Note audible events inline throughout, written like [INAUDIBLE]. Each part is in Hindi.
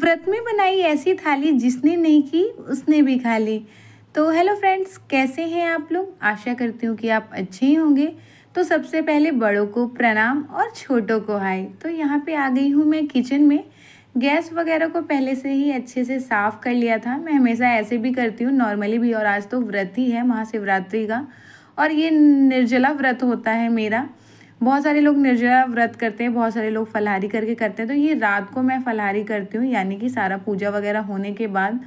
व्रत में बनाई ऐसी थाली जिसने नहीं की उसने भी खा ली तो हेलो फ्रेंड्स कैसे हैं आप लोग आशा करती हूँ कि आप अच्छे ही होंगे तो सबसे पहले बड़ों को प्रणाम और छोटों को हाय तो यहाँ पे आ गई हूँ मैं किचन में गैस वगैरह को पहले से ही अच्छे से साफ़ कर लिया था मैं हमेशा ऐसे भी करती हूँ नॉर्मली भी और आज तो व्रत ही है महाशिवरात्रि का और ये निर्जला व्रत होता है मेरा बहुत सारे लोग निर्जला व्रत करते हैं बहुत सारे लोग फलहारी करके करते हैं तो ये रात को मैं फलहारी करती हूँ यानी कि सारा पूजा वगैरह होने के बाद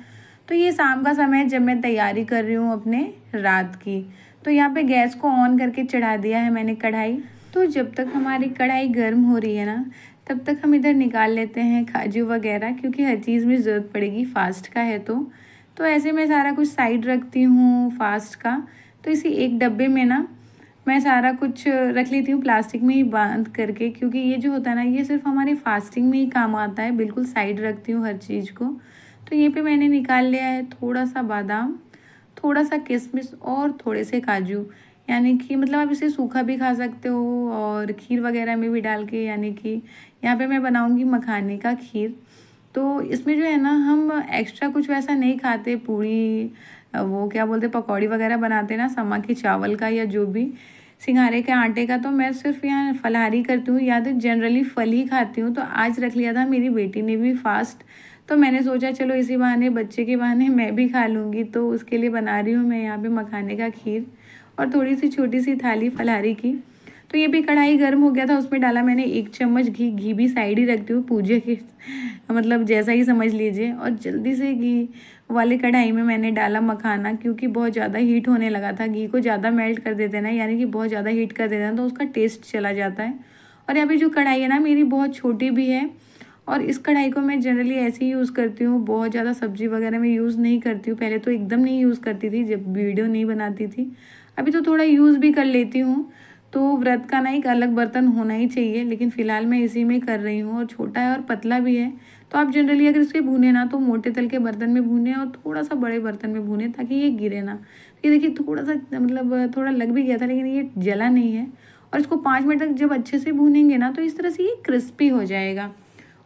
तो ये शाम का समय जब मैं तैयारी कर रही हूँ अपने रात की तो यहाँ पे गैस को ऑन करके चढ़ा दिया है मैंने कढ़ाई तो जब तक हमारी कढ़ाई गर्म हो रही है ना तब तक हम इधर निकाल लेते हैं काजू वगैरह क्योंकि हर चीज़ में ज़रूरत पड़ेगी फास्ट का है तो तो ऐसे मैं सारा कुछ साइड रखती हूँ फास्ट का तो इसी एक डब्बे में ना मैं सारा कुछ रख लेती हूँ प्लास्टिक में ही बांध करके क्योंकि ये जो होता है ना ये सिर्फ हमारे फास्टिंग में ही काम आता है बिल्कुल साइड रखती हूँ हर चीज़ को तो ये पे मैंने निकाल लिया है थोड़ा सा बादाम थोड़ा सा किशमिश और थोड़े से काजू यानी कि मतलब आप इसे सूखा भी खा सकते हो और खीर वगैरह में भी डाल के यानी कि यहाँ पे मैं बनाऊँगी मखाने का खीर तो इसमें जो है ना हम एक्स्ट्रा कुछ वैसा नहीं खाते पूरी वो क्या बोलते पकौड़ी वगैरह बनाते ना सामा के चावल का या जो भी सिंगारे के आटे का तो मैं सिर्फ यहाँ फलहारी करती हूँ या तो जनरली फल ही खाती हूँ तो आज रख लिया था मेरी बेटी ने भी फास्ट तो मैंने सोचा चलो इसी बहाने बच्चे के बहाने [LAUGHS] मैं भी खा लूँगी तो उसके लिए बना रही हूँ मैं यहाँ पे मखाने का खीर और थोड़ी सी छोटी सी थाली फलहारी की तो ये भी कढ़ाई गर्म हो गया था उसमें डाला मैंने एक चम्मच घी घी भी साइड ही रखती हूँ पूजे के मतलब जैसा ही समझ लीजिए और जल्दी से घी वाले कढ़ाई में मैंने डाला मखाना क्योंकि बहुत ज़्यादा हीट होने लगा था घी को ज़्यादा मेल्ट कर देते ना यानी कि बहुत ज़्यादा हीट कर देते हैं तो उसका टेस्ट चला जाता है और यहाँ जो कढ़ाई है ना मेरी बहुत छोटी भी है और इस कढ़ाई को मैं जनरली ऐसे ही यूज़ करती हूँ बहुत ज़्यादा सब्जी वगैरह में यूज़ नहीं करती हूँ पहले तो एकदम नहीं यूज़ करती थी जब वीडियो नहीं बनाती थी अभी तो थोड़ा यूज़ भी कर लेती हूँ तो व्रत का ना एक अलग बर्तन होना ही चाहिए लेकिन फ़िलहाल मैं इसी में कर रही हूँ और छोटा है और पतला भी है तो आप जनरली अगर इसके भूने ना तो मोटे तल के बर्तन में भूने और थोड़ा सा बड़े बर्तन में भूने ताकि ये गिरे ना तो ये देखिए थोड़ा सा मतलब थोड़ा लग भी गया था लेकिन ये जला नहीं है और इसको पाँच मिनट तक जब अच्छे से भूनेंगे ना तो इस तरह से ये क्रिस्पी हो जाएगा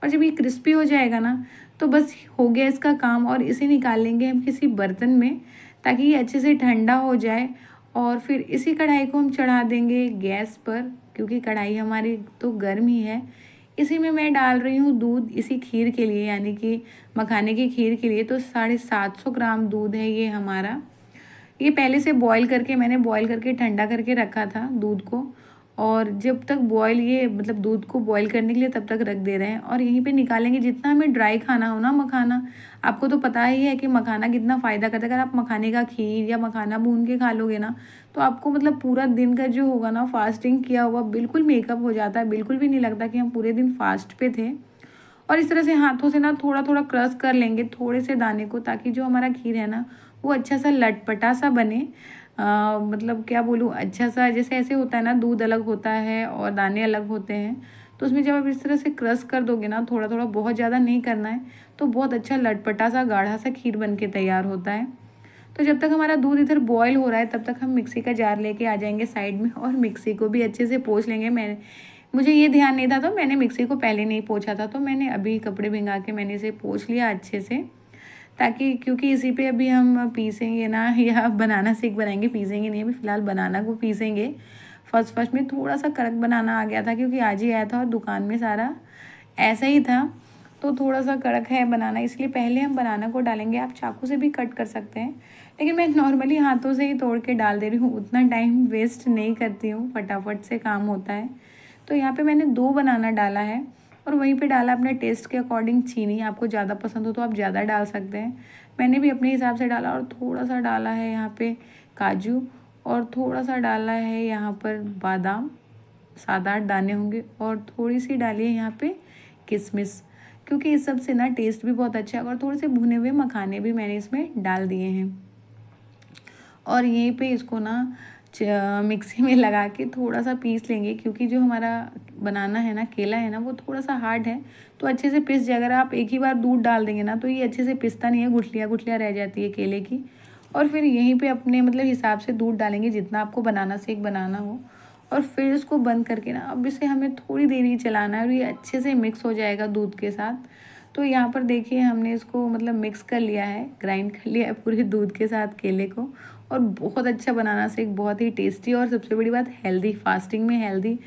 और जब ये क्रिस्पी हो जाएगा ना तो बस हो गया इसका काम और इसे निकाल लेंगे हम किसी बर्तन में ताकि ये अच्छे से ठंडा हो जाए और फिर इसी कढ़ाई को हम चढ़ा देंगे गैस पर क्योंकि कढ़ाई हमारी तो गर्म ही है इसी में मैं डाल रही हूँ दूध इसी खीर के लिए यानी कि मखाने की खीर के लिए तो साढ़े सात सौ ग्राम दूध है ये हमारा ये पहले से बॉईल करके मैंने बॉईल करके ठंडा करके रखा था दूध को और जब तक बॉयल ये मतलब दूध को बॉयल करने के लिए तब तक रख दे रहे हैं और यहीं पे निकालेंगे जितना हमें ड्राई खाना हो ना मखाना आपको तो पता ही है कि मखाना कितना फ़ायदा करता है अगर आप मखाने का खीर या मखाना भून के खा लोगे ना तो आपको मतलब पूरा दिन का जो होगा ना फास्टिंग किया हुआ बिल्कुल मेकअप हो जाता है बिल्कुल भी नहीं लगता कि हम पूरे दिन फास्ट पे थे और इस तरह से हाथों से ना थोड़ा थोड़ा क्रश कर लेंगे थोड़े से दाने को ताकि जो हमारा खीर है ना वो अच्छा सा लटपटा सा बने आ, मतलब क्या बोलूँ अच्छा सा जैसे ऐसे होता है ना दूध अलग होता है और दाने अलग होते हैं तो उसमें जब आप इस तरह से क्रश कर दोगे ना थोड़ा थोड़ा बहुत ज़्यादा नहीं करना है तो बहुत अच्छा लटपटा सा गाढ़ा सा खीर बन के तैयार होता है तो जब तक हमारा दूध इधर बॉयल हो रहा है तब तक हम मिक्सी का जार लेके आ जाएंगे साइड में और मिक्सी को भी अच्छे से पोछ लेंगे मैंने मुझे ये ध्यान नहीं था तो मैंने मिक्सी को पहले नहीं पोछा था तो मैंने अभी कपड़े भिंगा के मैंने इसे पोछ लिया अच्छे से ताकि क्योंकि इसी पे अभी हम पीसेंगे ना [LAUGHS] या बनाना सेक बनाएंगे पीसेंगे नहीं अभी फ़िलहाल बनाना को पीसेंगे फर्स्ट फर्स्ट में थोड़ा सा कड़क बनाना आ गया था क्योंकि आज ही आया था और दुकान में सारा ऐसा ही था तो थोड़ा सा कड़क है बनाना इसलिए पहले हम बनाना को डालेंगे आप चाकू से भी कट कर सकते हैं लेकिन मैं नॉर्मली हाथों से ही तोड़ के डाल दे रही हूँ उतना टाइम वेस्ट नहीं करती हूँ फटाफट से काम होता है तो यहाँ पे मैंने दो बनाना डाला है और वहीं पे डाला अपने टेस्ट के अकॉर्डिंग चीनी आपको ज़्यादा पसंद हो तो आप ज़्यादा डाल सकते हैं मैंने भी अपने हिसाब से डाला और थोड़ा सा डाला है यहाँ पे काजू और थोड़ा सा डाला है यहाँ पर बादाम सात आठ दाने होंगे और थोड़ी सी डाली है यहाँ पर किशमिश क्योंकि इस सब से ना टेस्ट भी बहुत अच्छा है और थोड़े से भुने हुए मखाने भी मैंने इसमें डाल दिए हैं और यहीं पे इसको ना मिक्सी में लगा के थोड़ा सा पीस लेंगे क्योंकि जो हमारा बनाना है ना केला है ना वो थोड़ा सा हार्ड है तो अच्छे से पिस जाए अगर आप एक ही बार दूध डाल देंगे ना तो ये अच्छे से पिसता नहीं है गुठलियाँ गुठलियाँ रह जाती है केले की और फिर यहीं पे अपने मतलब हिसाब से दूध डालेंगे जितना आपको बनाना सेक बनाना हो और फिर इसको बंद करके ना अब इसे हमें थोड़ी देर ही चलाना है और ये अच्छे से मिक्स हो जाएगा दूध के साथ तो यहाँ पर देखिए हमने इसको मतलब मिक्स कर लिया है ग्राइंड कर लिया है पूरे दूध के साथ केले को और बहुत अच्छा बनाना से एक बहुत ही टेस्टी और सबसे बड़ी बात हेल्दी फास्टिंग में हेल्दी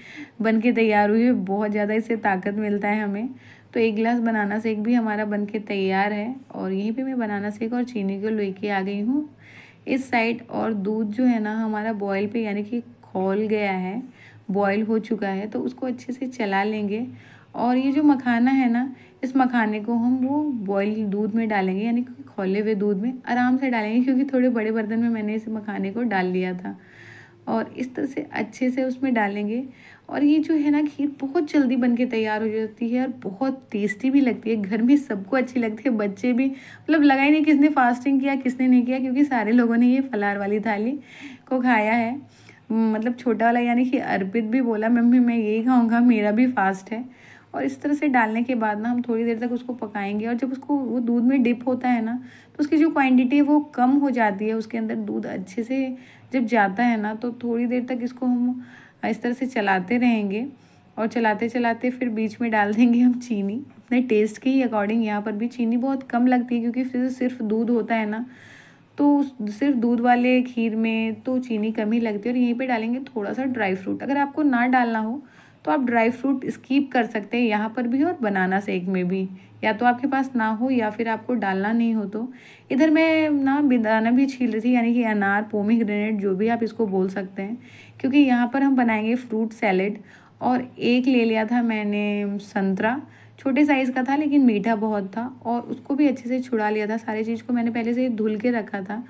बन के तैयार हुई है बहुत ज़्यादा इससे ताकत मिलता है हमें तो एक गिलास बनाना शेक भी हमारा बन के तैयार है और यहीं पे मैं बनाना शेक और चीनी को लेके आ गई हूँ इस साइड और दूध जो है ना हमारा बॉयल पे यानी कि खोल गया है बॉयल हो चुका है तो उसको अच्छे से चला लेंगे और ये जो मखाना है ना इस मखाने को हम वो बॉयल दूध में डालेंगे यानी कि खोले हुए दूध में आराम से डालेंगे क्योंकि थोड़े बड़े बर्तन में मैंने इस मखाने को डाल लिया था और इस तरह से अच्छे से उसमें डालेंगे और ये जो है ना खीर बहुत जल्दी बन के तैयार हो जाती है और बहुत टेस्टी भी लगती है घर में सबको अच्छी लगती है बच्चे भी मतलब लगा ही नहीं किसने फास्टिंग किया किसने नहीं किया क्योंकि सारे लोगों ने ये फलार वाली थाली को खाया है मतलब छोटा वाला यानी कि अर्पित भी बोला मम्मी मैं यही खाऊँगा मेरा भी फास्ट है और इस तरह से डालने के बाद ना हम थोड़ी देर तक उसको पकाएंगे और जब उसको वो दूध में डिप होता है ना तो उसकी जो क्वांटिटी है वो कम हो जाती है उसके अंदर दूध अच्छे से जब जाता है ना तो थोड़ी देर तक इसको हम इस तरह से चलाते रहेंगे और चलाते चलाते फिर बीच में डाल देंगे हम चीनी अपने टेस्ट के ही अकॉर्डिंग यहाँ पर भी चीनी बहुत कम लगती है क्योंकि फिर सिर्फ दूध होता है ना तो सिर्फ दूध वाले खीर में तो चीनी कम ही लगती है और यहीं पे डालेंगे थोड़ा सा ड्राई फ्रूट अगर आपको ना डालना हो तो आप ड्राई फ्रूट स्कीप कर सकते हैं यहाँ पर भी और बनाना सेक में भी या तो आपके पास ना हो या फिर आपको डालना नहीं हो तो इधर मैं ना बेदाना भी छील रही थी यानी कि अनार पोमी ग्रेनेड जो भी आप इसको बोल सकते हैं क्योंकि यहाँ पर हम बनाएंगे फ्रूट सैलेड और एक ले लिया था मैंने संतरा छोटे साइज़ का था लेकिन मीठा बहुत था और उसको भी अच्छे से छुड़ा लिया था सारी चीज़ को मैंने पहले से धुल के रखा था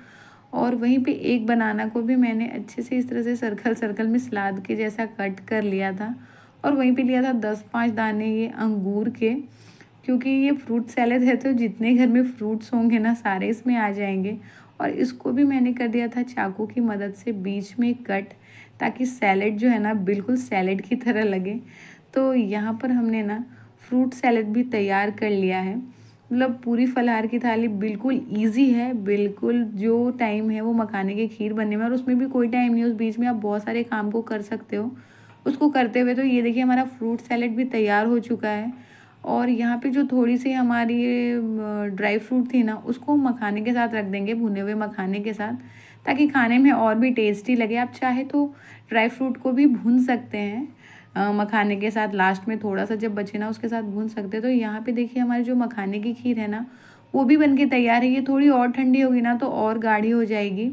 और वहीं पे एक बनाना को भी मैंने अच्छे से इस तरह से सर्कल सर्कल में सलाद के जैसा कट कर लिया था और वहीं पे लिया था दस पाँच दाने ये अंगूर के क्योंकि ये फ्रूट सैलड है तो जितने घर में फ्रूट्स होंगे ना सारे इसमें आ जाएंगे और इसको भी मैंने कर दिया था चाकू की मदद से बीच में कट ताकि सैलड जो है ना बिल्कुल सैलड की तरह लगे तो यहाँ पर हमने ना फ्रूट सैलड भी तैयार कर लिया है मतलब पूरी फलहार की थाली बिल्कुल इजी है बिल्कुल जो टाइम है वो मखाने के खीर बनने में और उसमें भी कोई टाइम नहीं उस बीच में आप बहुत सारे काम को कर सकते हो उसको करते हुए तो ये देखिए हमारा फ्रूट सैलेड भी तैयार हो चुका है और यहाँ पे जो थोड़ी सी हमारी ड्राई फ्रूट थी ना उसको हम मखाने के साथ रख देंगे भुने हुए मखाने के साथ ताकि खाने में और भी टेस्टी लगे आप चाहे तो ड्राई फ्रूट को भी भून सकते हैं मखाने के साथ लास्ट में थोड़ा सा जब बचे ना उसके साथ भून सकते हैं तो यहाँ पे देखिए हमारी जो मखाने की खीर है ना वो भी बन के तैयार है ये थोड़ी और ठंडी होगी ना तो और गाढ़ी हो जाएगी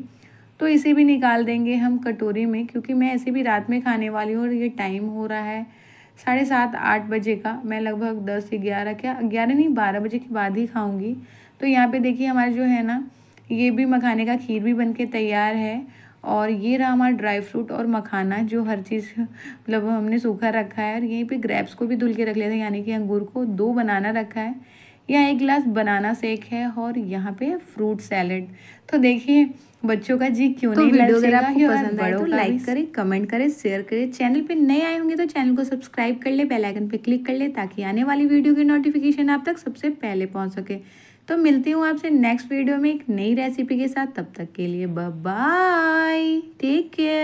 तो इसे भी निकाल देंगे हम कटोरे में क्योंकि मैं ऐसे भी रात में खाने वाली हूँ और ये टाइम हो रहा है साढ़े सात आठ बजे का मैं लगभग दस ग्यारह क्या ग्यारह नहीं बारह बजे के बाद ही खाऊंगी तो यहाँ पे देखिए हमारा जो है ना ये भी मखाने का खीर भी बन के तैयार है और ये रहा हमारा ड्राई फ्रूट और मखाना जो हर चीज़ मतलब हमने सूखा रखा है और यहीं पे ग्रेप्स को भी धुल के रख लिया था यानी कि अंगूर को दो बनाना रखा है यहाँ एक गिलास बनाना सेक है और यहाँ पे फ्रूट सैलेड तो देखिए बच्चों का जी क्यों तो नहीं वीडियो अगर आपको पसंद आए तो लाइक करें कमेंट करें शेयर करें चैनल पे नए आए होंगे तो चैनल को सब्सक्राइब कर ले बेल आइकन पे क्लिक कर ले ताकि आने वाली वीडियो की नोटिफिकेशन आप तक सबसे पहले पहुंच सके तो मिलती हूँ आपसे नेक्स्ट वीडियो में एक नई रेसिपी के साथ तब तक के लिए बाय टेक केयर